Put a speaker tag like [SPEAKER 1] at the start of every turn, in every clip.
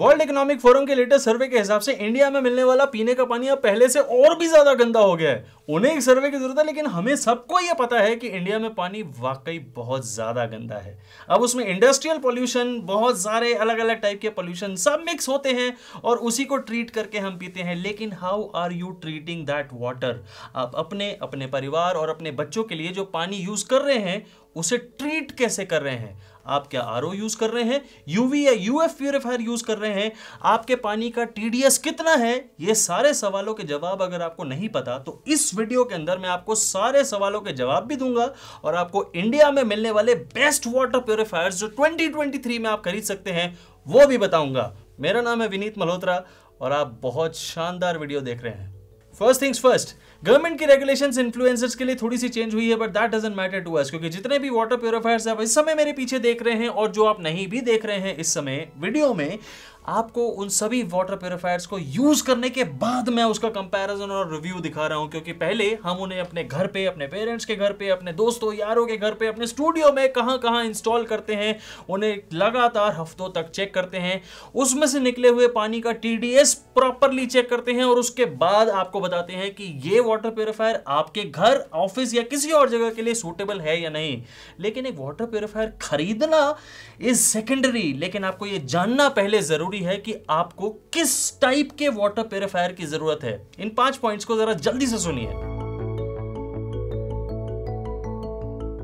[SPEAKER 1] world economic forum के latest survey के हिसाब से इंडिया में मिलने वाला पीने का पानी अब पहले से और भी ज्यादा गंदा हो गया है उन्हें एक सर्वे की जरूरत है लेकिन हमें सबको यह पता है कि इंडिया में पानी वाकई बहुत ज्यादा गंदा है अब उसमें इंडस्ट्रियल पोल्यूशन बहुत सारे अलग अलग टाइप के पॉल्यूशन सब मिक्स होते हैं और उसी को ट्रीट करके हम पीते हैं लेकिन how are you treating that water आप अपने अपने परिवार और अपने बच्चों के लिए जो पानी यूज कर रहे हैं उसे ट्रीट कैसे कर रहे हैं आप क्या आर यूज़ कर रहे हैं यूवी या यूएफ प्योरीफायर यूज़ कर रहे हैं आपके पानी का टीडीएस कितना है ये सारे सवालों के जवाब अगर आपको नहीं पता तो इस वीडियो के अंदर मैं आपको सारे सवालों के जवाब भी दूंगा और आपको इंडिया में मिलने वाले बेस्ट वाटर प्योरीफायर जो ट्वेंटी में आप खरीद सकते हैं वो भी बताऊंगा मेरा नाम है विनीत मल्होत्रा और आप बहुत शानदार वीडियो देख रहे हैं फर्स्ट थिंग्स फर्स्ट गवर्नमेंट की रेगुलेशंस इन्फ्लुएंसर्स के लिए थोड़ी सी चेंज हुई है but that doesn't matter to us क्योंकि जितने भी वाटर प्योरीफायर्स आप इस समय मेरे पीछे देख रहे हैं और जो आप नहीं भी देख रहे हैं इस समय वीडियो में आपको उन सभी वाटर प्योरीफायर्स को यूज़ करने के बाद मैं उसका कंपैरिजन और रिव्यू दिखा रहा हूं क्योंकि पहले हम उन्हें अपने घर पे अपने पेरेंट्स के घर पे अपने दोस्तों यारों के घर पे अपने स्टूडियो में कहां कहां इंस्टॉल करते हैं उन्हें लगातार हफ्तों तक चेक करते हैं उसमें से निकले हुए पानी का टी प्रॉपरली चेक करते हैं और उसके बाद आपको बताते हैं कि ये वाटर प्योरीफायर आपके घर ऑफिस या किसी और जगह के लिए सूटेबल है या नहीं लेकिन एक वाटर प्योरीफायर खरीदना इज सेकेंडरी लेकिन आपको ये जानना पहले ज़रूर जरूरी है कि आपको किस टाइप के वाटर प्योरीफायर की जरूरत है इन पांच पॉइंट्स को जरा जल्दी से सुनिए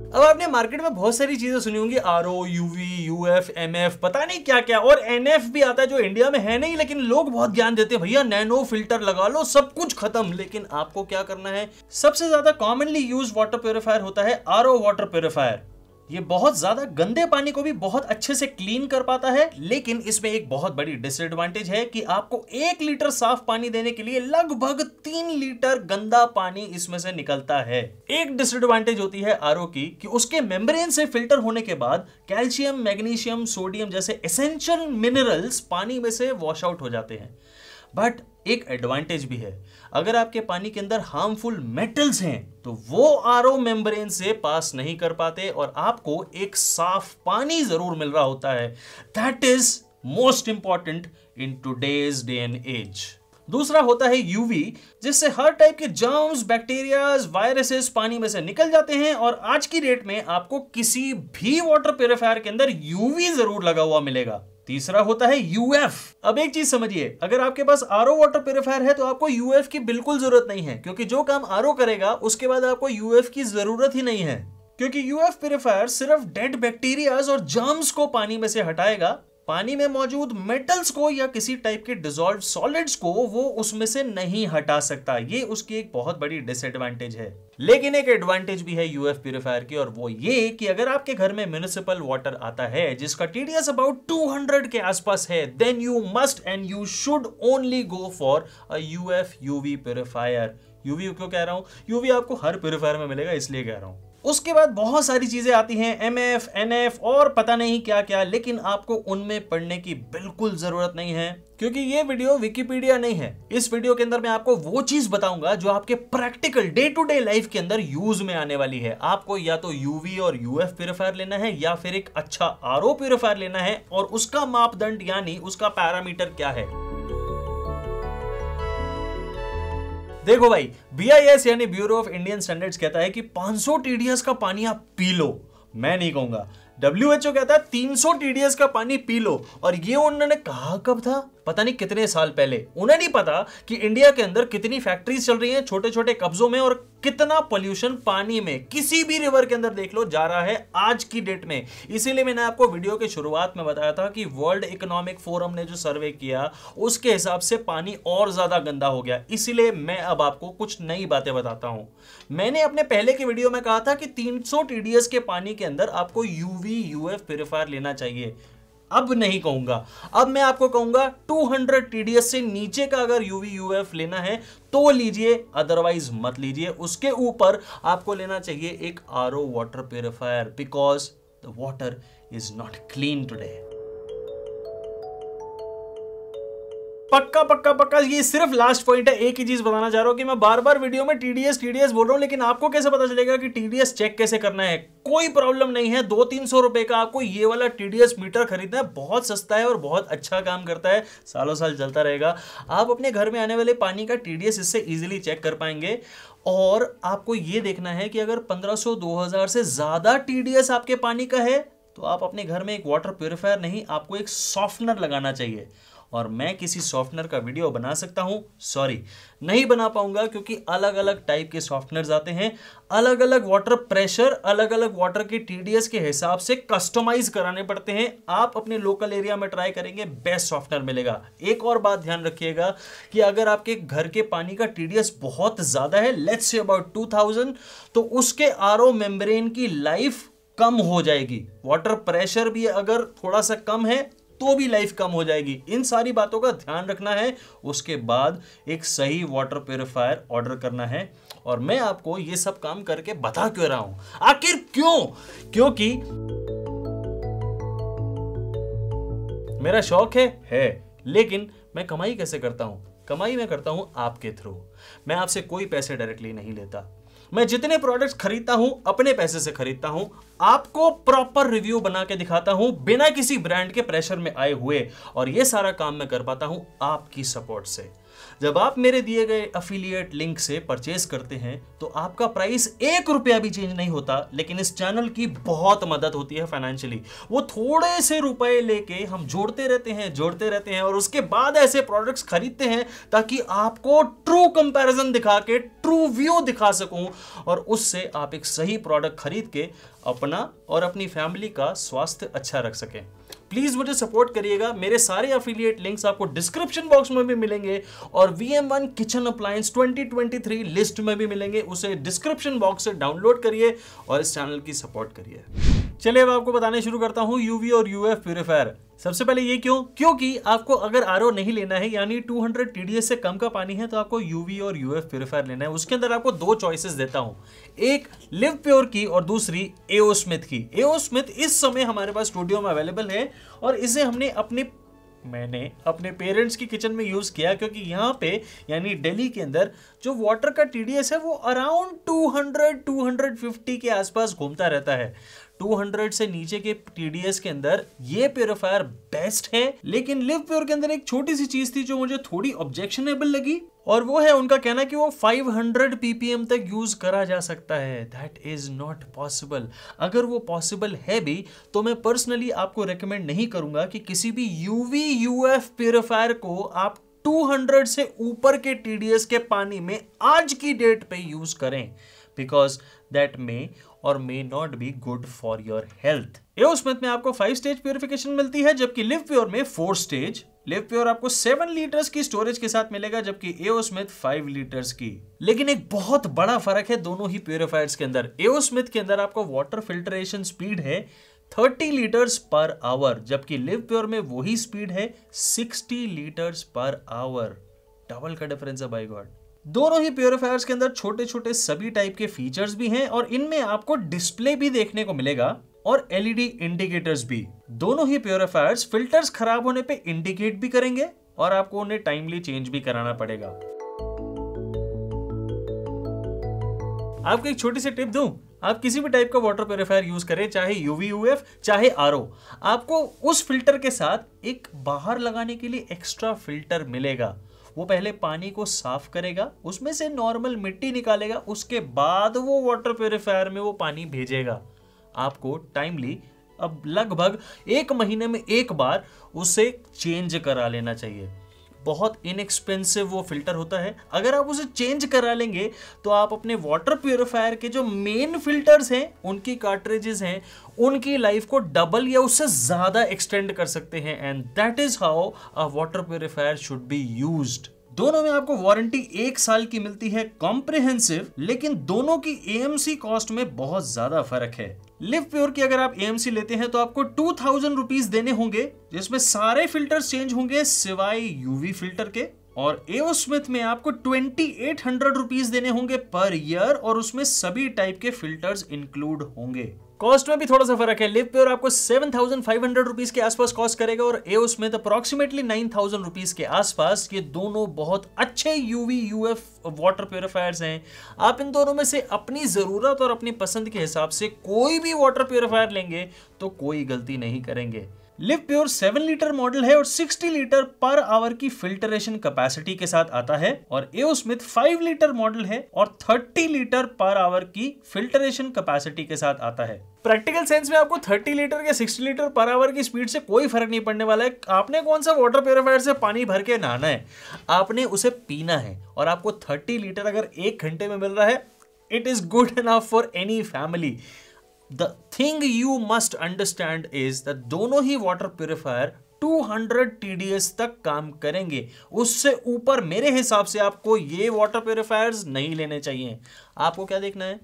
[SPEAKER 1] अब आपने मार्केट में बहुत सारी चीजें सुनी होंगी R O UV UF F पता नहीं क्या क्या और एन एफ भी आता है जो इंडिया में है नहीं लेकिन लोग बहुत ज्ञान देते हैं भैया नैनो फिल्टर लगा लो सब कुछ खत्म लेकिन आपको क्या करना है सबसे ज्यादा कॉमनली यूज वाटर प्योरीफायर होता है आर वाटर प्योरीफायर ये बहुत ज्यादा गंदे पानी को भी बहुत अच्छे से क्लीन कर पाता है लेकिन इसमें एक बहुत बड़ी डिसएडवांटेज है कि आपको एक लीटर साफ पानी देने के लिए लगभग तीन लीटर गंदा पानी इसमें से निकलता है एक डिसएडवांटेज होती है आर की कि उसके मेम्ब्रेन से फिल्टर होने के बाद कैल्शियम मैग्नीशियम सोडियम जैसे एसेंशियल मिनरल्स पानी में से वॉश आउट हो जाते हैं बट एक एडवांटेज भी है अगर आपके पानी के अंदर हार्मफुल मेटल्स हैं तो वो आर मेम्ब्रेन से पास नहीं कर पाते और आपको एक साफ पानी जरूर मिल रहा होता है that is most important in today's day and as दूसरा होता है यूवी जिससे हर टाइप के जर्म्स बैक्टीरिया वायरसेस पानी में से निकल जाते हैं और आज की डेट में आपको किसी भी वाटर प्योरीफायर के अंदर यूवी जरूर लगा हुआ मिलेगा तीसरा होता है यूएफ अब एक चीज समझिए अगर आपके पास आर वाटर प्योरीफायर है तो आपको यूएफ की बिल्कुल जरूरत नहीं है क्योंकि जो काम आर करेगा उसके बाद आपको यूएफ की जरूरत ही नहीं है क्योंकि यूएफ प्योरीफायर सिर्फ डेड बैक्टीरियाज और जर्म्स को पानी में से हटाएगा पानी में मौजूद मेटल्स को या किसी टाइप के डिजोल्व सॉलिड्स को वो उसमें से नहीं हटा सकता ये उसकी एक बहुत बड़ी डिसएडवांटेज है लेकिन एक एडवांटेज भी है यूएफ प्यूरिफायर की और वो ये कि अगर आपके घर में म्यूनिसिपल वाटर आता है जिसका टीडीएस अबाउट 200 के आसपास है then you must and you should only go for a UF UV purifier UV क्यों कह रहा हूं यूवी आपको हर प्योरीफायर में मिलेगा इसलिए कह रहा हूं उसके बाद बहुत सारी चीज़ें आती हैं एम एफ एन एफ और पता नहीं क्या क्या लेकिन आपको उनमें पढ़ने की बिल्कुल ज़रूरत नहीं है क्योंकि ये वीडियो विकीपीडिया नहीं है इस वीडियो के अंदर मैं आपको वो चीज़ बताऊंगा जो आपके practical day to day life के अंदर यूज में आने वाली है आपको या तो यूवी और एफ प्योरीफायर लेना है या फिर एक अच्छा आर ओ प्योरीफायर लेना है और उसका मापदंड यानी उसका पैरामीटर क्या है देखो भाई बीआईएस यानी ब्यूरो ऑफ इंडियन स्टैंडर्ड्स कहता है कि 500 टीडीएस का पानी आप पी लो मैं नहीं कहूंगा डब्ल्यू कहता है 300 टीडीएस का पानी पी लो और ये उन्होंने कहा कब था पता नहीं कितने साल पहले उन्हें नहीं पता कि इंडिया के अंदर कितनी फैक्ट्रीज चल रही हैं छोटे छोटे कब्जों में और कितना पोल्यूशन पानी में किसी भी रिवर के अंदर देख लो जा रहा है आज की डेट में इसीलिए मैंने आपको वीडियो के शुरुआत में बताया था कि वर्ल्ड इकोनॉमिक फोरम ने जो सर्वे किया उसके हिसाब से पानी और ज्यादा गंदा हो गया इसीलिए मैं अब आपको कुछ नई बातें बताता हूं मैंने अपने पहले के वीडियो में कहा था कि 300 टीडीएस के पानी के अंदर आपको यूवी यूएफ प्योरीफायर लेना चाहिए अब नहीं कहूंगा अब मैं आपको कहूंगा 200 हंड्रेड से नीचे का अगर यूवी यूएफ लेना है तो लीजिए अदरवाइज मत लीजिए उसके ऊपर आपको लेना चाहिए एक R water purifier because the water is not clean today पक्का पक्का पक्का ये सिर्फ लास्ट पॉइंट है एक ही चीज बताना चाह रहा हूं कि मैं बार बार वीडियो में टीडीएस टीडीएस बोल रहा हूं लेकिन आपको कैसे पता चलेगा कि टीडीएस चेक कैसे करना है कोई प्रॉब्लम नहीं है दो तीन सौ रुपए का आपको ये वाला टीडीएस मीटर खरीदना है बहुत सस्ता है और बहुत अच्छा काम करता है सालों साल चलता रहेगा आप अपने घर में आने वाले पानी का टीडीएस इससे इजीली चेक कर पाएंगे और आपको ये देखना है कि अगर 1500 2000 से ज़्यादा टीडीएस आपके पानी का है तो आप अपने घर में एक वाटर प्योरीफायर नहीं आपको एक सॉफ्टनर लगाना चाहिए और मैं किसी सॉफ्टनर का वीडियो बना सकता हूँ सॉरी नहीं बना पाऊंगा क्योंकि अलग अलग टाइप के सॉफ्टनर आते हैं अलग अलग वाटर प्रेशर अलग अलग वाटर के टी के हिसाब से कस्टमाइज कराने पड़ते हैं आप अपने लोकल एरिया में ट्राई करेंगे बेस्ट सॉफ्टनर मिलेगा एक और बात ध्यान रखिएगा कि अगर आपके घर के पानी का टी बहुत ज़्यादा है लेट्स से अबाउट थाउजेंड तो उसके आर ओ की लाइफ कम हो जाएगी वाटर प्रेशर भी अगर थोड़ा सा कम है तो भी लाइफ कम हो जाएगी इन सारी बातों का ध्यान रखना है उसके बाद एक सही वाटर प्योरीफायर ऑर्डर करना है और मैं आपको ये सब काम करके बता क्यों रहा हूं आखिर क्यों क्योंकि मेरा शौक है है लेकिन मैं कमाई कैसे करता हूं कमाई मैं करता हूं आपके थ्रू मैं आपसे कोई पैसे डायरेक्टली नहीं लेता मैं जितने प्रोडक्ट्स खरीदता हूं अपने पैसे से खरीदता हूं आपको प्रॉपर रिव्यू बना के दिखाता हूं बिना किसी ब्रांड के प्रेशर में आए हुए और ये सारा काम मैं कर पाता हूं आपकी सपोर्ट से जब आप मेरे दिए गए अफिलिएट लिंक से परचेज करते हैं तो आपका प्राइस एक रुपया भी चेंज नहीं होता लेकिन इस चैनल की बहुत मदद होती है फाइनेंशियली वो थोड़े से रुपए लेके हम जोड़ते रहते हैं जोड़ते रहते हैं और उसके बाद ऐसे प्रोडक्ट्स खरीदते हैं ताकि आपको ट्रू कंपेरिजन दिखा के ट्रू व्यू दिखा सकूँ और उससे आप एक सही प्रोडक्ट खरीद के अपना और अपनी फैमिली का स्वास्थ्य अच्छा रख सकें प्लीज मुझे सपोर्ट करिएगा मेरे सारे अफिलियट लिंक्स आपको डिस्क्रिप्शन बॉक्स में भी मिलेंगे और V M one kitchen appliance three list में भी मिलेंगे उसे डिस्क्रिप्शन बॉक्स से डाउनलोड करिए और इस चैनल की सपोर्ट करिए चलिए अब आपको बताने शुरू करता हूँ यूवी और यूएफ प्यूरिफायर सबसे पहले ये क्यों क्योंकि आपको अगर आर नहीं लेना है यानी 200 हंड्रेड से कम का पानी है तो आपको यूवी और यूएफ प्योरीफायर लेना है उसके अंदर आपको दो चॉइसेस देता हूं एक लिव प्योर की और दूसरी एओ स्मिथ की एओ स्मिथ इस समय हमारे पास स्टूडियो में अवेलेबल है और इसे हमने अपने मैंने अपने पेरेंट्स की किचन में यूज़ किया क्योंकि यहाँ पे यानी दिल्ली के अंदर जो वाटर का टीडीएस है वो अराउंड 200 250 के आसपास घूमता रहता है 200 से नीचे के टीडीएस के अंदर ये प्योरीफायर बेस्ट है लेकिन लिव प्योर के अंदर एक छोटी सी चीज थी जो मुझे थोड़ी ऑब्जेक्शनेबल लगी और वो है उनका कहना कि वो 500 ppm तक यूज करा जा सकता है दैट इज नॉट पॉसिबल अगर वो पॉसिबल है भी तो मैं पर्सनली आपको रेकमेंड नहीं करूंगा कि किसी भी यूवी यूएफ प्योरीफायर को आप 200 से ऊपर के टीडीएस के पानी में आज की डेट पे यूज करें बिकॉज दैट में और may not be good for your health AO Smith में आपको फाइव स्टेज प्योरिफिकेशन मिलती है जबकि लिव प्योर में फोर स्टेज लिव प्योर आपको सेवन लीटर्स की स्टोरेज के साथ मिलेगा जबकि एओ फाइव लीटर्स की लेकिन एक बहुत बड़ा फर्क है दोनों ही प्योरीफायर्स के अंदर एओ के अंदर आपको वाटर फिल्ट्रेशन स्पीड है 30 लीटर्स पर आवर जबकि लिव प्योर में वही स्पीड है 60 लीटर्स पर आवर डबल का डिफरेंस है बाई गॉड दोनों ही प्योरीफायर्स के अंदर छोटे छोटे सभी टाइप के फीचर्स भी हैं और इनमें आपको डिस्प्ले भी देखने को मिलेगा और एलईडी इंडिकेटर्स भी दोनों ही प्योरीफायर्स फिल्टर्स खराब होने पे इंडिकेट भी करेंगे और आपको उन्हें टाइमली चेंज भी कराना पड़ेगा आपको एक छोटी सी टिप दूं आप किसी भी टाइप का वाटर प्योरीफायर यूज करें चाहे यूवी यूएफ चाहे आर आपको उस फिल्टर के साथ एक बाहर लगाने के लिए एक्स्ट्रा फिल्टर मिलेगा वो पहले पानी को साफ करेगा उसमें से नॉर्मल मिट्टी निकालेगा उसके बाद वो वाटर प्योरीफायर में वो पानी भेजेगा आपको टाइमली अब लगभग एक महीने में एक बार उसे चेंज करा लेना चाहिए बहुत इनएक्सपेंसिव वो फिल्टर होता है अगर आप उसे चेंज करा लेंगे तो आप अपने वाटर प्योरीफायर के जो मेन फिल्टर्स हैं उनकी कार्ट्रेजेस हैं उनकी लाइफ को डबल या उससे ज़्यादा एक्सटेंड कर सकते हैं and that is how a water purifier should be used दोनों में आपको वारंटी एक साल की मिलती है कॉम्प्रिहेंसिव लेकिन दोनों की ए कॉस्ट में बहुत ज्यादा फर्क है लिव प्योर की अगर आप ए लेते हैं तो आपको टू थाउजेंड रुपीज देने होंगे जिसमें सारे फिल्टर चेंज होंगे सिवाय यूवी फिल्टर के और एओ स्मिथ में आपको ट्वेंटी एट हंड्रेड रुपीज देने होंगे पर ईयर और उसमें सभी टाइप के फिल्टर्स इंक्लूड होंगे कॉस्ट में भी थोड़ा सा फर्क है लिव प्योर आपको seven thousand five hundred rupees के आसपास कॉस्ट करेगा और ए उसमें तो अप्रॉक्सीमेटली नाइन थाउजेंड रुपीज के आसपास ये दोनों बहुत अच्छे यूवी यूएफ वाटर प्योरीफायर्स हैं आप इन दोनों में से अपनी ज़रूरत और अपनी पसंद के हिसाब से कोई भी वाटर प्योरीफायर लेंगे तो कोई गलती नहीं करेंगे Livpure seven litre model है और सिक्सटी लीटर पर आवर की फिल्टरेशन कैपेसिटी के साथ आता है और एओ स्मिथ 5 लीटर मॉडल है और थर्टी लीटर पर आवर की फिल्टरेशन कैपेसिटी के साथ आता है प्रैक्टिकल सेंस में आपको 30 लीटर के 60 लीटर पर आवर की स्पीड से कोई फर्क नहीं पड़ने वाला है आपने कौन सा वाटर प्योरीफायर से पानी भर के नहाना है आपने उसे पीना है और आपको 30 लीटर अगर एक घंटे में मिल रहा है it is good enough for any family the thing you must understand is the दोनों ही वाटर प्योरीफायर 200 TDS तक काम करेंगे उससे ऊपर मेरे हिसाब से आपको ये वाटर प्योरीफायर नहीं लेने चाहिए आपको क्या देखना है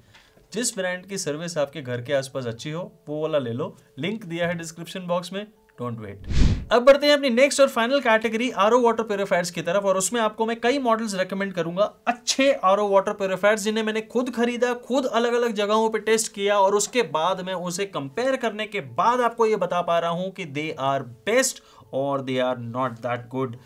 [SPEAKER 1] जिस ब्रांड की सर्विस आपके घर के आसपास अच्छी हो वो वाला ले लो लिंक दिया है डिस्क्रिप्शन बॉक्स में डोंट वेट अब बढ़ते हैं अपनी नेक्स्ट और final category R water purifiers की तरफ और उसमें आपको मैं कई मॉडल्स रेकमेंड करूंगा अच्छे आर वाटर प्योरीफायर्स जिन्हें मैंने खुद खरीदा खुद अलग अलग जगहों पर टेस्ट किया और उसके बाद मैं उसे कंपेयर करने के बाद आपको ये बता पा रहा हूं कि दे आर बेस्ट और they are not that good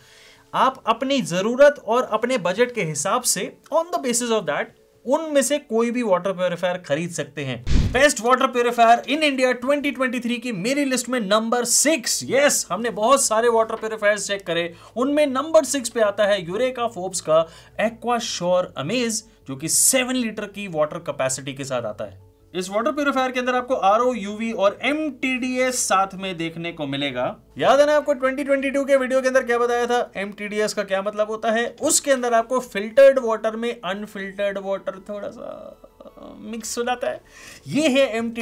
[SPEAKER 1] आप अपनी ज़रूरत और अपने बजट के हिसाब से on the basis of that उनमें से कोई भी वाटर प्योरीफायर खरीद सकते हैं best water purifier in India 2023 की मेरी लिस्ट में नंबर सिक्स यस हमने बहुत सारे वाटर प्योरीफायर चेक करे उनमें नंबर सिक्स पे आता है यूरेका फोर्ब्स का एक्वाश्योर अमेज जो कि सेवन लीटर की वाटर कैपेसिटी के साथ आता है इस वाटर प्यूरिफायर के अंदर आपको आर ओ यूवी और एम टी डी एस साथ में देखने को मिलेगा याद है ना आपको 2022 के वीडियो के अंदर क्या बताया था एम का क्या मतलब होता है उसके अंदर आपको फिल्टर्ड वाटर में अनफिल्टर्ड वाटर थोड़ा सा मिक्स हो जाता है ये है एम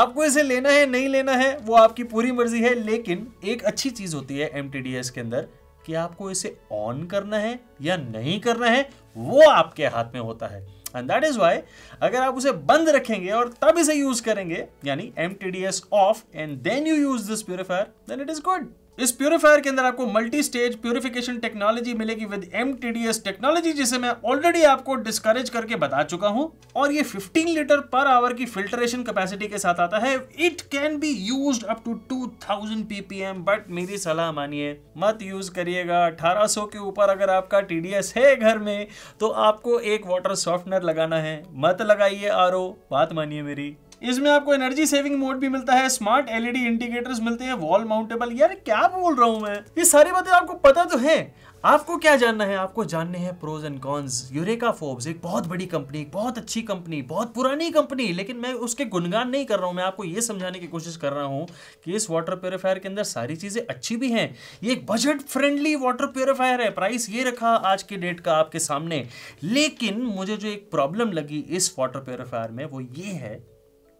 [SPEAKER 1] आपको इसे लेना है नहीं लेना है वो आपकी पूरी मर्जी है लेकिन एक अच्छी चीज होती है एम टी डी एस के अंदर कि आपको इसे ऑन करना है या नहीं करना है वो आपके हाथ में होता है एंड दैट इज वाई अगर आप उसे बंद रखेंगे और तब इसे यूज करेंगे यानी M T D S off and then you use this purifier then it is good इस प्योरीफायर के अंदर आपको मल्टी स्टेज प्योरिफिकेशन टेक्नोलॉजी मिलेगी विद एम टेक्नोलॉजी जिसे मैं ऑलरेडी आपको डिस्करेज करके बता चुका हूं और ये 15 लीटर पर आवर की फिल्ट्रेशन कैपेसिटी के साथ आता है it can be use up to 2000 ppm but मेरी सलाह मानिए मत यूज करिएगा 1800 के ऊपर अगर आपका टी है घर में तो आपको एक वाटर सॉफ्टनर लगाना है मत लगाइए आर बात मानिए मेरी इसमें आपको एनर्जी सेविंग मोड भी मिलता है स्मार्ट एलईडी इंडिकेटर्स मिलते हैं वॉल माउंटेबल यार क्या बोल रहा हूं मैं ये सारी बातें आपको पता तो है आपको क्या जानना है आपको जानने हैं pros and cons Eureka Forbes एक बहुत बड़ी कंपनी बहुत अच्छी कंपनी बहुत पुरानी कंपनी लेकिन मैं उसके गुणगान नहीं कर रहा हूं मैं आपको यह समझाने की कोशिश कर रहा हूं कि इस वाटर प्योरीफायर के अंदर सारी चीज़ें अच्छी भी हैं ये एक बजट फ्रेंडली वाटर प्योरीफायर है प्राइस ये रखा आज के डेट का आपके सामने लेकिन मुझे जो एक प्रॉब्लम लगी इस वाटर प्योरीफायर में वो ये है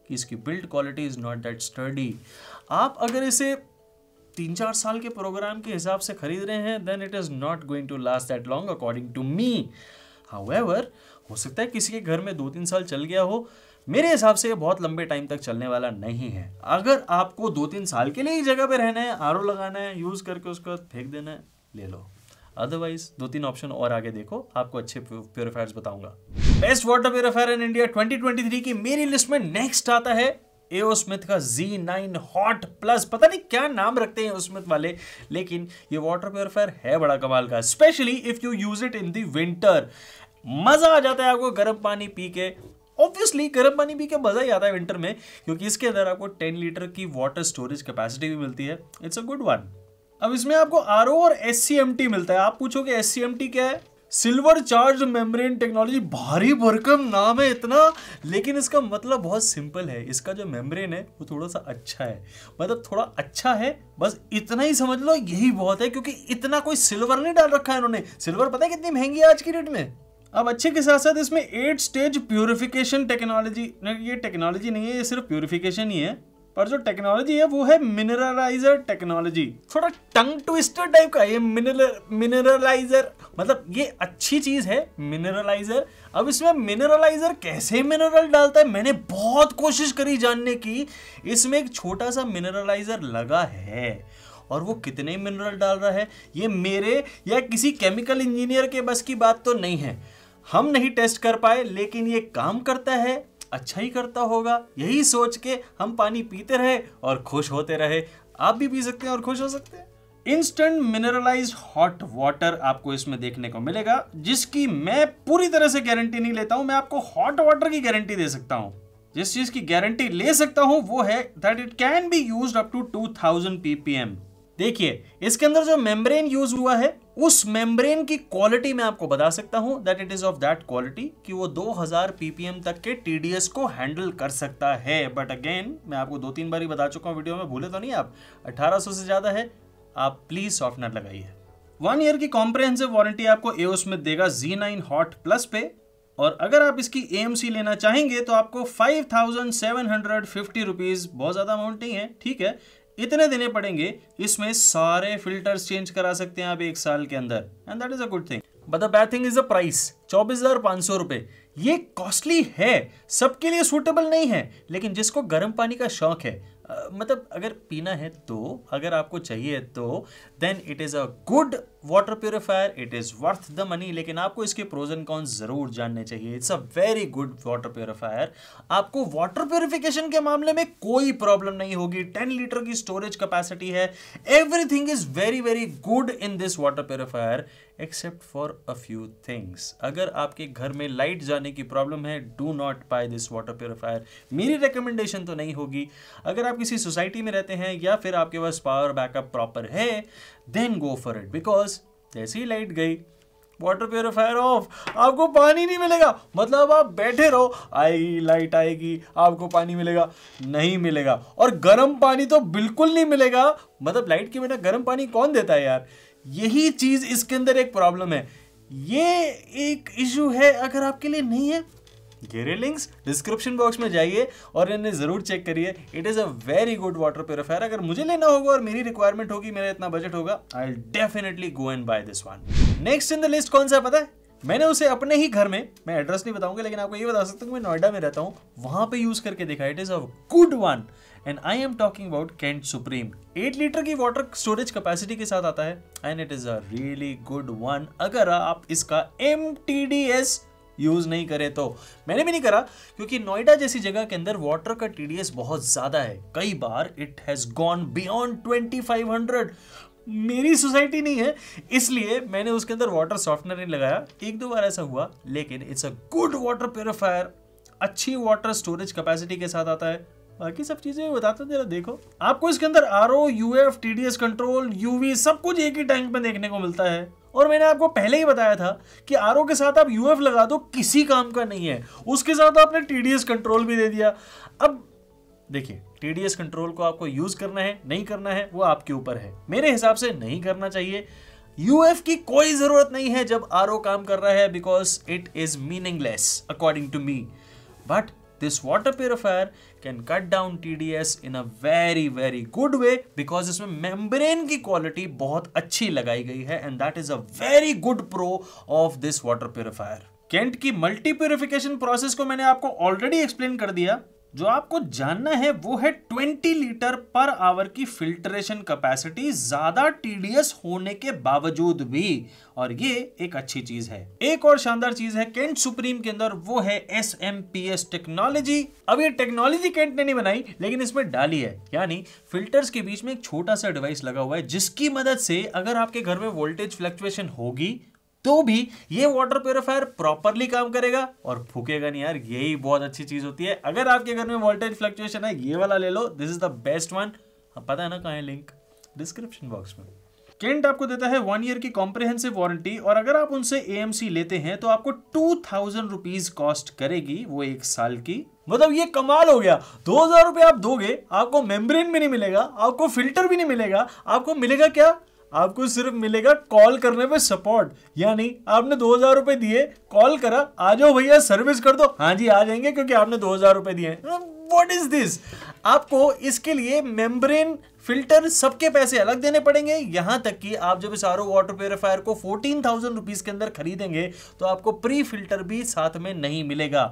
[SPEAKER 1] कि इसकी build quality is not that sturdy आप अगर इसे तीन चार साल के प्रोग्राम के हिसाब से खरीद रहे हैं then it is not going to last that long according to me however हो सकता है किसी के घर में दो तीन साल चल गया हो मेरे हिसाब से ये बहुत लंबे टाइम तक चलने वाला नहीं है अगर आपको दो तीन साल के लिए ही जगह पे रहना है आर लगाना है यूज़ करके उसको फेंक देना है ले लो अदरवाइज दो तीन ऑप्शन और आगे देखो आपको अच्छे प्योरीफायर्स बताऊंगा best water purifier in India 2023 की मेरी लिस्ट में नेक्स्ट आता है एओ स्मिथ का Z9 हॉट प्लस पता नहीं क्या नाम रखते हैं स्मिथ वाले लेकिन ये वाटर प्योरिफायर है बड़ा कमाल का specially if you use it in the winter मजा आ जाता है आपको गर्म पानी पी के ऑब्वियसली गर्म पानी पी के मज़ा ही आता है विंटर में क्योंकि इसके अंदर आपको 10 लीटर की वाटर स्टोरेज कैपेसिटी भी मिलती है इट्स अ गुड वन अब इसमें आपको आर और एस मिलता है आप पूछोगे एस क्या है सिल्वर चार्ज मेम्ब्रेन टेक्नोलॉजी भारी भरकम नाम है इतना लेकिन इसका मतलब बहुत सिंपल है इसका जो मेम्ब्रेन है वो थोड़ा सा अच्छा है मतलब थोड़ा अच्छा है बस इतना ही समझ लो यही बहुत है क्योंकि इतना कोई सिल्वर नहीं डाल रखा है इन्होंने सिल्वर पता है कितनी महंगी है आज की डेट में अब अच्छे के साथ साथ इसमें एट स्टेज प्योरिफिकेशन टेक्नोलॉजी ये टेक्नोलॉजी नहीं है ये सिर्फ प्योरिफिकेशन ही है पर जो टेक्नोलॉजी है वो है मिनरलाइजर टेक्नोलॉजी थोड़ा टंग ट्विस्टर टाइप का ये मिनरल मिनरलाइजर मतलब ये अच्छी चीज है मिनरलाइजर अब इसमें मिनरलाइजर कैसे मिनरल डालता है मैंने बहुत कोशिश करी जानने की इसमें एक छोटा सा मिनरलाइजर लगा है और वो कितने मिनरल डाल रहा है ये मेरे या किसी केमिकल इंजीनियर के बस की बात तो नहीं है हम नहीं टेस्ट कर पाए लेकिन ये काम करता है अच्छा ही करता होगा यही सोच के हम पानी पीते रहे और खुश होते रहे आप भी पी सकते हैं और खुश हो सकते हैं इंस्टेंट मिनरलाइज हॉट वाटर आपको इसमें देखने को मिलेगा जिसकी मैं पूरी तरह से गारंटी नहीं लेता हूं मैं आपको हॉट वाटर की गारंटी दे सकता हूं जिस चीज की गारंटी ले सकता हूं वो है that it can be use up to 2000 ppm देखिए इसके अंदर जो मेम्ब्रेन यूज हुआ है उस मेम्ब्रेन की क्वालिटी मैं आपको बता सकता हूं that it is of that quality कि वो 2000 ppm तक के टीडीएस को हैंडल कर सकता है बट अगेन मैं आपको दो तीन बार ही बता चुका हूं वीडियो में भूले तो नहीं आप 1800 से ज्यादा है आप प्लीज सॉफ्टनर लगाइए वन ईयर की कॉम्प्रेहेंसिव वारंटी आपको एओस में देगा जी नाइन हॉट प्लस पे और अगर आप इसकी एएमसी लेना चाहेंगे तो आपको five thousand seven hundred fifty rupees बहुत ज़्यादा अमाउंट नहीं है ठीक है इतने देने पड़ेंगे इसमें सारे फिल्टर्स चेंज करा सकते हैं आप एक साल के अंदर and that is a good thing but the bad thing is the price चौबीस हजार पाँच सौ रुपये ये कॉस्टली है सबके लिए सुटेबल नहीं है लेकिन जिसको गर्म पानी का शौक है मतलब अगर पीना है तो अगर आपको चाहिए तो then it is a good water purifier it is worth the money लेकिन आपको इसके प्रोजन कौन ज़रूर जानने चाहिए it's a very good water purifier आपको वाटर प्योरीफिकेशन के मामले में कोई प्रॉब्लम नहीं होगी टेन लीटर की स्टोरेज कैपेसिटी है everything is very very good in this water purifier except for a few things अगर आपके घर में लाइट जाने की प्रॉब्लम है do not buy this water purifier मेरी रिकमेंडेशन तो नहीं होगी अगर आप किसी सोसाइटी में रहते हैं या फिर आपके पास पावर बैकअप प्रॉपर है then go for it because जैसे ही लाइट गई वाटर प्योरीफायर ऑफ आपको पानी नहीं मिलेगा मतलब आप बैठे रहो आएगी लाइट आएगी आपको पानी मिलेगा नहीं मिलेगा और गर्म पानी तो बिल्कुल नहीं मिलेगा मतलब लाइट के बिना गर्म पानी कौन देता है यार यही चीज़ इसके अंदर एक प्रॉब्लम है ये एक इशू है अगर आपके लिए नहीं है गेरे लिंक्स डिस्क्रिप्शन बॉक्स में जाइए और इन्हें ज़रूर चेक करिए it is a very good water purifier अगर मुझे लेना होगा और मेरी रिक्वायरमेंट होगी मेरा इतना बजट होगा I definitely go and buy this one next in the list कौन सा पता है मैंने उसे अपने ही घर में मैं एड्रेस नहीं बताऊंगा लेकिन आपको ये बता सकता हूँ मैं नोएडा में रहता हूँ वहाँ पे यूज़ करके देखा it is a good one and I am talking about Kent Supreme eight litre की वाटर स्टोरेज कैपेसिटी के साथ आता है and it is a really good one अगर आप इसका M T D S use नहीं करे तो मैंने भी नहीं करा क्योंकि नोएडा जैसी जगह के अंदर वाटर का टी बहुत ज़्यादा है कई बार it has gone beyond twenty five hundred मेरी सोसाइटी नहीं है इसलिए मैंने उसके अंदर वाटर सॉफ्टनर नहीं लगाया एक दो बार ऐसा हुआ लेकिन it's a good water purifier अच्छी वाटर स्टोरेज कैपेसिटी के साथ आता है बाकी सब चीज़ें बताते जरा देखो आपको इसके अंदर R O U F T D S control UV सब कुछ एक ही टैंक में देखने को मिलता है और मैंने आपको पहले ही बताया था कि आर के साथ आप यू लगा दो किसी काम का नहीं है उसके साथ आपने टी कंट्रोल भी दे दिया अब देखिए टी कंट्रोल को आपको यूज करना है नहीं करना है वो आपके ऊपर है मेरे हिसाब से नहीं करना चाहिए यूएफ की कोई जरूरत नहीं है जब आर काम कर रहा है because it is meaningless according to me but this water purifier can cut down S in a very very good way because इसमें मेम्ब्रेन की क्वालिटी बहुत अच्छी लगाई गई है and that is a very good pro of this water purifier Kent की multi purification process को मैंने आपको ऑलरेडी एक्सप्लेन कर दिया जो आपको जानना है वो है 20 लीटर पर आवर की फिल्ट्रेशन कैपेसिटी ज्यादा टीडीएस होने के बावजूद भी और ये एक अच्छी चीज है एक और शानदार चीज है केंट सुप्रीम के अंदर वो है S M P S technology अब ये टेक्नोलॉजी केंट ने नहीं बनाई लेकिन इसमें डाली है यानी फिल्टर्स के बीच में एक छोटा सा डिवाइस लगा हुआ है जिसकी मदद से अगर आपके घर में वोल्टेज फ्लक्चुएशन होगी तो भी ये वाटर प्योरीफायर प्रॉपरली काम करेगा और फूकेगा नहीं यार यही बहुत अच्छी चीज होती है अगर आपके घर में वोल्टेज फ्लक्चुएशन है ये वाला ले लो this is the best one पता है ना कहा है लिंक डिस्क्रिप्शन बॉक्स में केंट आपको देता है वन ईयर की कॉम्प्रिहेंसिव वारंटी और अगर आप उनसे ए लेते हैं तो आपको टू थाउजेंड रुपीज कॉस्ट करेगी वो एक साल की मतलब ये कमाल हो गया दो हजार रुपए आप दोगे आपको मेम्ब्रेन भी नहीं मिलेगा आपको फिल्टर भी नहीं मिलेगा आपको मिलेगा क्या आपको सिर्फ मिलेगा कॉल करने पे सपोर्ट यानी आपने दो हजार रुपए दिए कॉल करा आ जाओ भैया सर्विस कर दो हाँ जी आ जाएंगे क्योंकि आपने दो हजार रुपए दिए वॉट इज दिस आपको इसके लिए मेम्ब्रेन फिल्टर सबके पैसे अलग देने पड़ेंगे यहां तक कि आप जब इस आर वाटर प्योरीफायर को फोर्टीन थाउजेंड रुपीज के अंदर खरीदेंगे तो आपको प्री फिल्टर भी साथ में नहीं मिलेगा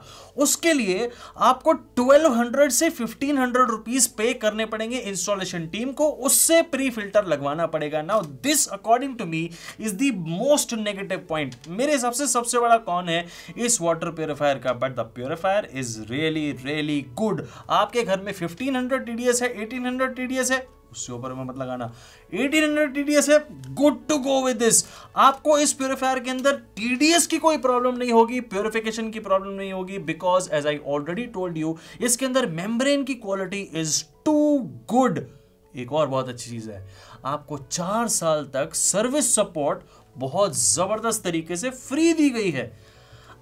[SPEAKER 1] उसके लिए आपको ट्वेल्व हंड्रेड से फिफ्टीन हंड्रेड रुपीज पे करने पड़ेंगे इंस्टॉलेशन टीम को उससे प्री फिल्टर लगवाना पड़ेगा now this according to me is the most negative point मेरे हिसाब से सबसे बड़ा कौन है इस वाटर प्योरीफायर का but the purifier is really really good आपके घर में फिफ्टीन हंड्रेड टीडीएस है एटीन हंड्रेड टीडीएस है उससे ऊपर में मत लगाना 1800 TDS है good to go with this आपको इस प्योरीफायर के अंदर TDS की कोई प्रॉब्लम नहीं होगी प्योरिफिकेशन की प्रॉब्लम नहीं होगी because as I already told you इसके अंदर मेम्ब्रेन की क्वालिटी इज टू गुड एक और बहुत अच्छी चीज़ है आपको चार साल तक सर्विस सपोर्ट बहुत ज़बरदस्त तरीके से फ्री दी गई है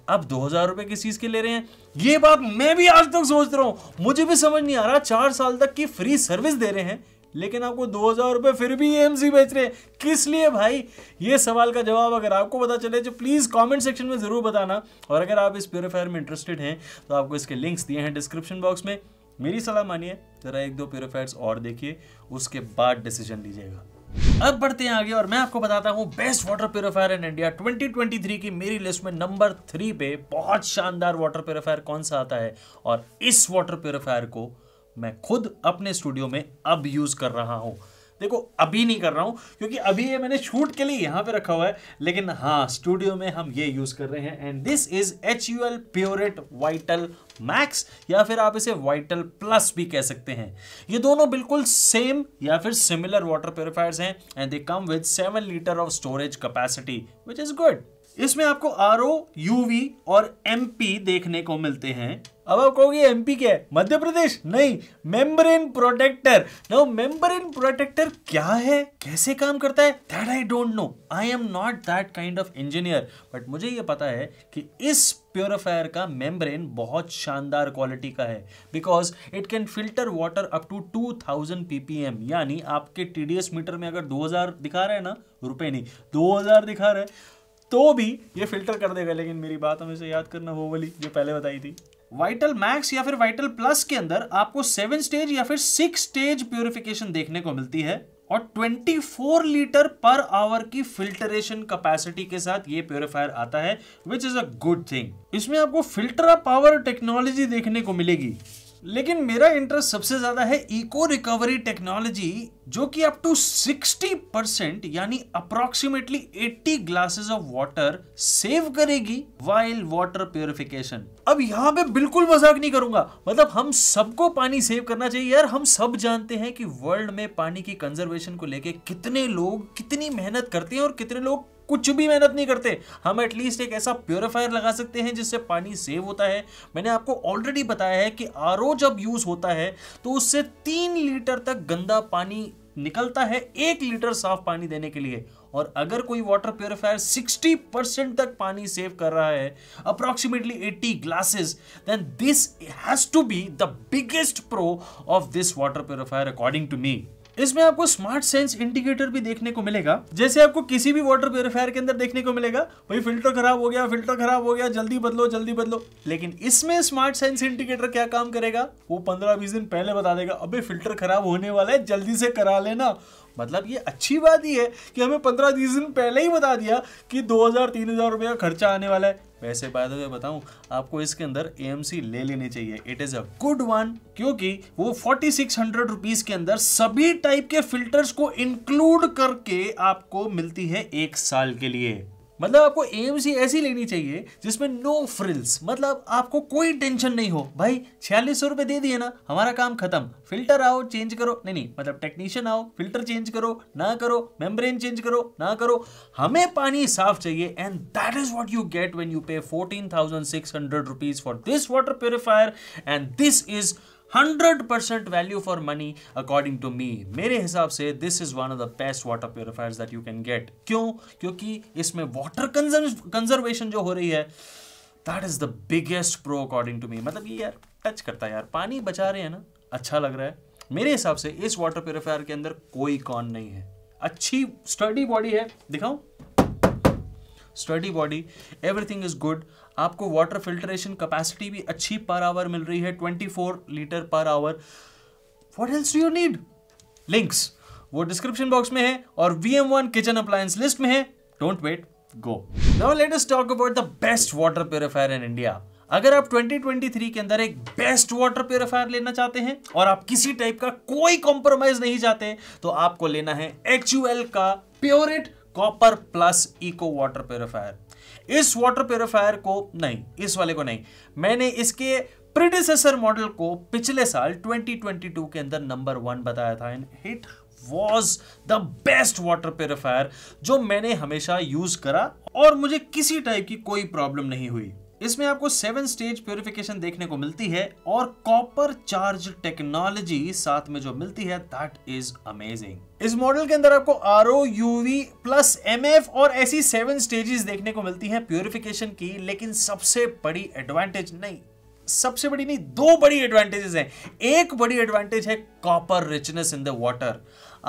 [SPEAKER 1] अब दो हजार रुपए किस चीज के ले रहे हैं ये बात मैं भी आज तक सोच रहा हूं मुझे भी समझ नहीं आ रहा चार साल तक की फ्री सर्विस दे रहे हैं लेकिन आपको दो हज़ार रुपये फिर भी एम सी बेच रहे हैं किस लिए भाई ये सवाल का जवाब अगर आपको पता चले तो प्लीज़ कमेंट सेक्शन में ज़रूर बताना और अगर आप इस प्योरीफायर में इंटरेस्टेड हैं तो आपको इसके लिंक्स दिए हैं डिस्क्रिप्शन बॉक्स में मेरी सलाह मानिए ज़रा एक दो प्योरीफायर्स और देखिए उसके बाद डिसीजन लीजिएगा अब बढ़ते हैं आगे और मैं आपको बताता हूँ best water purifier in India 2023 की मेरी लिस्ट में नंबर थ्री पे बहुत शानदार वाटर प्योरीफायर कौन सा आता है और इस वाटर प्योरीफायर को मैं खुद अपने स्टूडियो में अब यूज़ कर रहा हूं देखो अभी नहीं कर रहा हूं क्योंकि अभी ये मैंने शूट के लिए यहां पे रखा हुआ है लेकिन हाँ स्टूडियो में हम ये यूज़ कर रहे हैं and this is H U L Pureit Vital Max या फिर आप इसे वाइटल प्लस भी कह सकते हैं ये दोनों बिल्कुल सेम या फिर सिमिलर वाटर प्योरीफायर्स हैं and they come with seven litre of storage capacity which is good इसमें आपको आर ओ यूवी और एम पी देखने को मिलते हैं अब आप कहोगे एमपी क्या है मध्य प्रदेश नहीं membrane protector no membrane protector क्या है कैसे काम करता है that I don't know I am not that kind of engineer but मुझे ये पता है कि इस प्योरीफायर का मेम्ब्रेन बहुत शानदार क्वालिटी का है because it can filter water up to 2000 M यानी आपके टीडीएस मीटर में अगर 2000 दिखा रहा है ना रुपए नहीं 2000 दिखा रहा है तो भी ये फिल्टर कर देगा लेकिन मेरी बात हमेशा याद करना वो वाली जो पहले बताई थी वाइटल मैक्स या फिर वाइटल प्लस के अंदर आपको सेवन स्टेज या फिर सिक्स स्टेज प्योरिफिकेशन देखने को मिलती है और 24 लीटर पर आवर की फिल्टरेशन कैपेसिटी के साथ ये प्योरीफायर आता है which is a good thing इसमें आपको फिल्टर पावर टेक्नोलॉजी देखने को मिलेगी लेकिन मेरा इंटरेस्ट सबसे ज्यादा है इको रिकवरी टेक्नोलॉजी जो कि अप टू 60 परसेंट यानी approximately 80 glasses of water save करेगी वाइल वाटर प्योरिफिकेशन अब यहां पे बिल्कुल मजाक नहीं करूंगा मतलब हम सबको पानी सेव करना चाहिए यार हम सब जानते हैं कि वर्ल्ड में पानी की कंजर्वेशन को लेके कितने लोग कितनी मेहनत करते हैं और कितने लोग कुछ भी मेहनत नहीं करते हम एटलीस्ट एक ऐसा प्योरीफायर लगा सकते हैं जिससे पानी सेव होता है मैंने आपको ऑलरेडी बताया है कि आर जब यूज़ होता है तो उससे तीन लीटर तक गंदा पानी निकलता है एक लीटर साफ पानी देने के लिए और अगर कोई वाटर प्योरीफायर 60 परसेंट तक पानी सेव कर रहा है approximately 80 glasses then this has to be the biggest pro of this water purifier according to me इसमें आपको स्मार्ट सेंस इंडिकेटर भी देखने को मिलेगा जैसे आपको किसी भी वाटर प्योरीफायर के अंदर देखने को मिलेगा भाई फिल्टर खराब हो गया फिल्टर खराब हो गया जल्दी बदलो जल्दी बदलो लेकिन इसमें स्मार्ट सेंस इंडिकेटर क्या काम करेगा वो पंद्रह बीस दिन पहले बता देगा अबे फिल्टर खराब होने वाला है जल्दी से करा लेना मतलब ये अच्छी बात ही है कि हमें पंद्रह बीस दिन पहले ही बता दिया कि दो हज़ार तीन हज़ार रुपये का खर्चा आने वाला है वैसे बात है बताऊं आपको इसके अंदर ए ले लेनी चाहिए it is a good one क्योंकि वो फोर्टी सिक्स हंड्रेड रुपीज़ के अंदर सभी टाइप के फिल्टर्स को इंक्लूड करके आपको मिलती है एक साल के लिए मतलब आपको एम्स ही ऐसी लेनी चाहिए जिसमें नो फ्रिल्स मतलब आपको कोई टेंशन नहीं हो भाई छियालीस सौ रुपये दे दिए ना हमारा काम खत्म फिल्टर आओ चेंज करो नहीं नहीं मतलब टेक्नीशियन आओ फिल्टर चेंज करो ना करो मेम्ब्रेन चेंज करो ना करो हमें पानी साफ चाहिए and that is what you get when you pay fourteen thousand six hundred rupees for this water purifier and this is hundred percent value for money according to me मेरे हिसाब से this is one of the best water purifiers that you can get क्यों क्योंकि इसमें water conservation जो हो रही है that is the biggest pro according to me मतलब ये यार टच करता है यार पानी बचा रहे हैं ना अच्छा लग रहा है मेरे हिसाब से इस वाटर प्योरीफायर के अंदर कोई कॉन नहीं है अच्छी स्टडी बॉडी है दिखाऊं sturdy body everything is good आपको वाटर फिल्ट्रेशन कैपेसिटी भी अच्छी पर आवर मिल रही है twenty four litre per hour what else do you need links वो डिस्क्रिप्शन बॉक्स में है और V M one kitchen appliance list में है don't wait go now let us talk about the best water purifier in India अगर आप 2023 के अंदर एक बेस्ट वाटर प्यूरिफायर लेना चाहते हैं और आप किसी टाइप का कोई कॉम्प्रोमाइज नहीं चाहते तो आपको लेना है एच का Pureit Copper Plus Eco water purifier इस वाटर प्योरीफायर को नहीं इस वाले को नहीं मैंने इसके प्रीडिसेसर मॉडल को पिछले साल 2022 के अंदर नंबर वन बताया था and it was the best water purifier जो मैंने हमेशा यूज करा और मुझे किसी टाइप की कोई प्रॉब्लम नहीं हुई इसमें आपको सेवन स्टेज प्योरिफिकेशन देखने को मिलती है और कॉपर चार्ज टेक्नोलॉजी साथ में जो मिलती है दैट इज अमेजिंग इस मॉडल के अंदर आपको R O UV plus M F और ऐसी सेवन स्टेजेस देखने को मिलती है प्योरिफिकेशन की लेकिन सबसे बड़ी एडवांटेज नहीं सबसे बड़ी नहीं दो बड़ी एडवांटेजेस हैं एक बड़ी एडवांटेज है copper richness in the water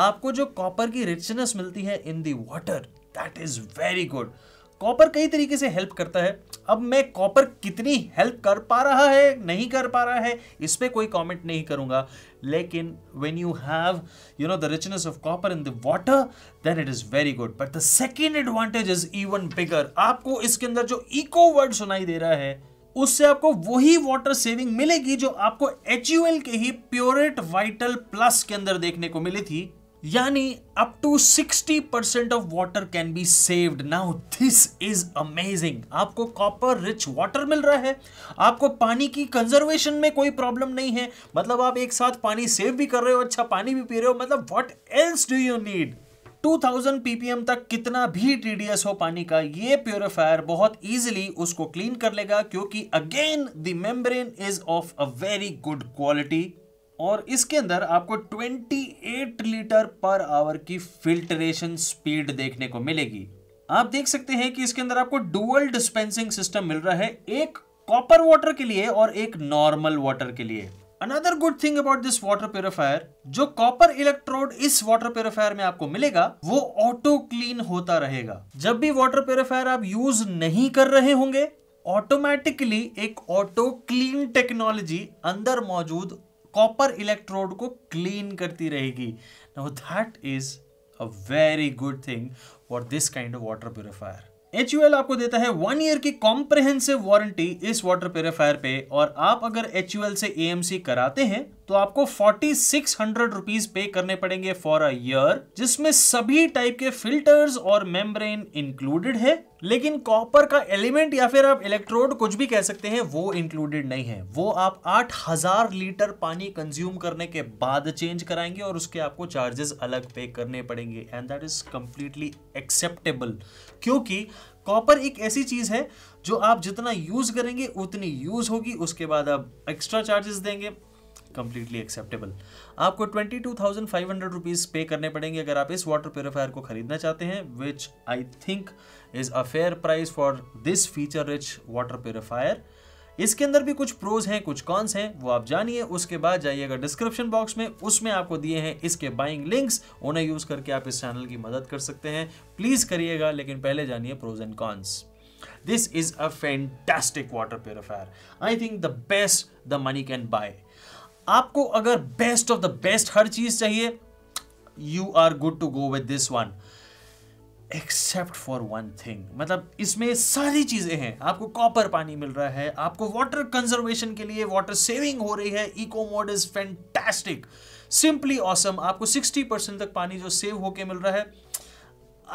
[SPEAKER 1] आपको जो कॉपर की रिचनेस मिलती है in the water that is very good copper कई तरीके से हेल्प करता है अब मैं कॉपर कितनी हेल्प कर पा रहा है नहीं कर पा रहा है इस पर कोई कॉमेंट नहीं करूंगा लेकिन when you have you know the richness of copper in the water then it is very good but the second advantage is even bigger आपको इसके अंदर जो इको वर्ड सुनाई दे रहा है उससे आपको वही वाटर सेविंग मिलेगी जो आपको एच के ही प्योरेट वाइटल प्लस के अंदर देखने को मिली थी यानी up to 60 percent of water can be saved now this is amazing आपको कॉपर रिच वाटर मिल रहा है आपको पानी की कंजर्वेशन में कोई प्रॉब्लम नहीं है मतलब आप एक साथ पानी सेव भी कर रहे हो अच्छा पानी भी पी रहे हो मतलब what else do you need 2000 ppm तक कितना भी टीडीएस हो पानी का ये प्योरीफायर बहुत इजीली उसको क्लीन कर लेगा क्योंकि again the membrane is of a very good quality और इसके अंदर आपको 28 लीटर पर आवर की फिल्ट्रेशन स्पीड देखने को मिलेगी आप देख सकते हैं कि इसके अंदर आपको डुअल डिस्पेंसिंग सिस्टम मिल रहा है एक कॉपर वाटर के लिए और एक नॉर्मल वाटर के लिए another good thing about this water purifier जो कॉपर इलेक्ट्रोड इस वाटर प्योरिफायर में आपको मिलेगा वो ऑटो क्लीन होता रहेगा जब भी वाटर प्योरिफायर आप यूज नहीं कर रहे होंगे ऑटोमेटिकली एक ऑटो क्लीन टेक्नोलॉजी अंदर मौजूद कॉपर इलेक्ट्रोड को क्लीन करती रहेगी now that is a very good thing for this kind of water purifier H आपको देता है वन ईयर की कॉम्प्रेहेंसिव वारंटी इस वाटर प्योरीफायर पे और आप अगर एच से ए कराते हैं तो आपको forty six hundred rupees pay करने पड़ेंगे फॉर अ ईयर जिसमें सभी टाइप के फिल्टर्स और मेम्ब्रेन इंक्लूडेड है लेकिन कॉपर का एलिमेंट या फिर आप इलेक्ट्रोड कुछ भी कह सकते हैं वो इंक्लूडेड नहीं है वो आप 8000 लीटर पानी कंज्यूम करने के बाद चेंज कराएंगे और उसके आपको चार्जेस अलग पे करने पड़ेंगे and that is completely acceptable क्योंकि कॉपर एक ऐसी चीज़ है जो आप जितना यूज़ करेंगे उतनी यूज़ होगी उसके बाद आप एक्स्ट्रा चार्जेस देंगे कम्प्लीटली एक्सेप्टेबल आपको twenty two thousand five hundred rupees पे करने पड़ेंगे अगर आप इस वाटर प्योरीफायर को खरीदना चाहते हैं which I think is a fair price for this feature rich water purifier इसके अंदर भी कुछ प्रोज हैं कुछ कॉन्स हैं वो आप जानिए उसके बाद जाइएगा डिस्क्रिप्शन बॉक्स में उसमें आपको दिए हैं इसके बाइंग लिंक्स उन्हें यूज़ करके आप इस चैनल की मदद कर सकते हैं प्लीज़ करिएगा लेकिन पहले जानिए pros and cons this is a fantastic water purifier I think the best the money can buy आपको अगर बेस्ट ऑफ द बेस्ट हर चीज चाहिए you are good to go with this one except for one thing मतलब इसमें सारी चीज़ें हैं आपको कॉपर पानी मिल रहा है आपको वाटर कंजर्वेशन के लिए वाटर सेविंग हो रही है eco mode is fantastic simply awesome आपको 60 परसेंट तक पानी जो सेव होके मिल रहा है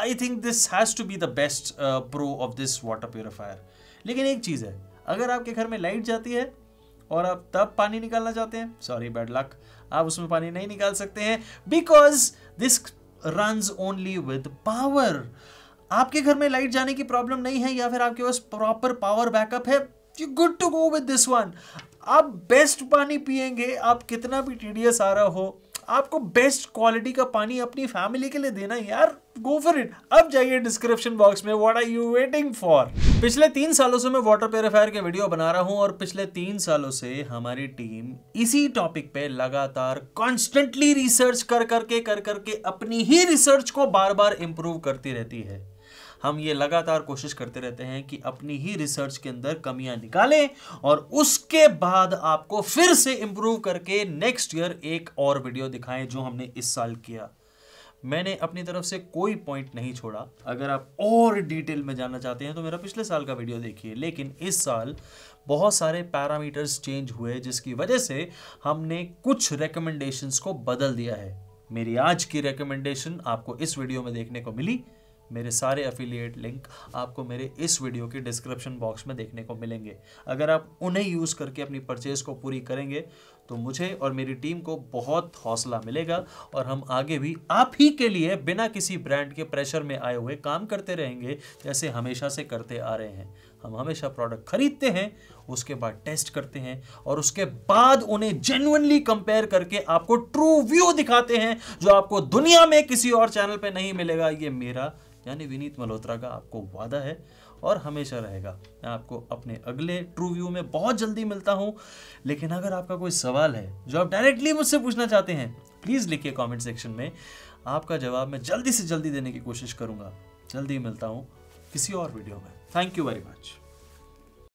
[SPEAKER 1] I think this has to be the best pro of this water purifier लेकिन एक चीज़ है अगर आपके घर में लाइट जाती है और आप तब पानी निकालना चाहते हैं सॉरी बैड लक आप उसमें पानी नहीं निकाल सकते हैं because this run only with power आपके घर में लाइट जाने की प्रॉब्लम नहीं है या फिर आपके पास प्रॉपर पावर बैकअप है you good to go with this one आप बेस्ट पानी पिएंगे आप कितना भी टी डी एस आ रहा हो आपको बेस्ट क्वालिटी का पानी अपनी फैमिली के लिए देना यार गो फॉर इट अब जाइए डिस्क्रिप्शन बॉक्स में what are you waiting for पिछले तीन सालों से मैं वाटर प्योरीफायर के वीडियो बना रहा हूं और पिछले तीन सालों से हमारी टीम इसी टॉपिक पे लगातार कॉन्स्टेंटली रिसर्च कर करके कर करके अपनी ही रिसर्च को बार बार इंप्रूव करती रहती है हम ये लगातार कोशिश करते रहते हैं कि अपनी ही रिसर्च के अंदर कमियां निकालें और उसके बाद आपको फिर से इम्प्रूव करके नेक्स्ट ईयर एक और वीडियो दिखाएं जो हमने इस साल किया मैंने अपनी तरफ से कोई पॉइंट नहीं छोड़ा अगर आप और डिटेल में जानना चाहते हैं तो मेरा पिछले साल का वीडियो देखिए लेकिन इस साल बहुत सारे पैरामीटर्स चेंज हुए जिसकी वजह से हमने कुछ रिकमेंडेशंस को बदल दिया है मेरी आज की रिकमेंडेशन आपको इस वीडियो में देखने को मिली मेरे सारे अफिलिएट लिंक आपको मेरे इस वीडियो के डिस्क्रिप्शन बॉक्स में देखने को मिलेंगे अगर आप उन्हें यूज़ करके अपनी परचेज़ को पूरी करेंगे तो मुझे और मेरी टीम को बहुत हौसला मिलेगा और हम आगे भी आप ही के लिए बिना किसी ब्रांड के प्रेशर में आए हुए काम करते रहेंगे जैसे हमेशा से करते आ रहे हैं हम हमेशा प्रोडक्ट खरीदते हैं उसके बाद टेस्ट करते हैं और उसके बाद उन्हें जेनुअनली कंपेयर करके आपको ट्रू व्यू दिखाते हैं जो आपको दुनिया में किसी और चैनल पर नहीं मिलेगा ये मेरा यानी विनीत मल्होत्रा का आपको वादा है और हमेशा रहेगा मैं आपको अपने अगले ट्रू व्यू में बहुत जल्दी मिलता हूँ लेकिन अगर आपका कोई सवाल है जो आप डायरेक्टली मुझसे पूछना चाहते हैं प्लीज़ लिखिए कॉमेंट सेक्शन में आपका जवाब मैं जल्दी से जल्दी देने की कोशिश करूँगा जल्दी मिलता हूँ किसी और वीडियो में थैंक यू वेरी मच